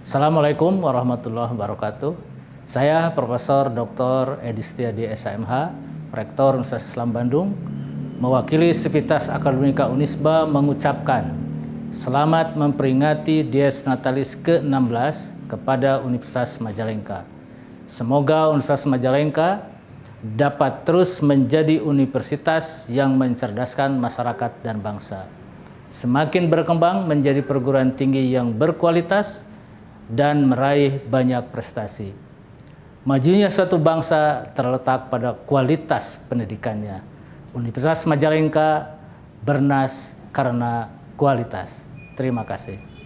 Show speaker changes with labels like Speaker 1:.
Speaker 1: Assalamualaikum warahmatullahi wabarakatuh. Saya Profesor Dr. Edi Setiadi SMH, Rektor Universitas Islam Bandung, mewakili Sivitas Akademika Unisba mengucapkan selamat memperingati Dies Natalis ke-16 kepada Universitas Majalengka. Semoga Universitas Majalengka dapat terus menjadi universitas yang mencerdaskan masyarakat dan bangsa. Semakin berkembang menjadi perguruan tinggi yang berkualitas, dan meraih banyak prestasi. Majunya suatu bangsa terletak pada kualitas pendidikannya. Universitas Majalengka bernas karena kualitas. Terima kasih.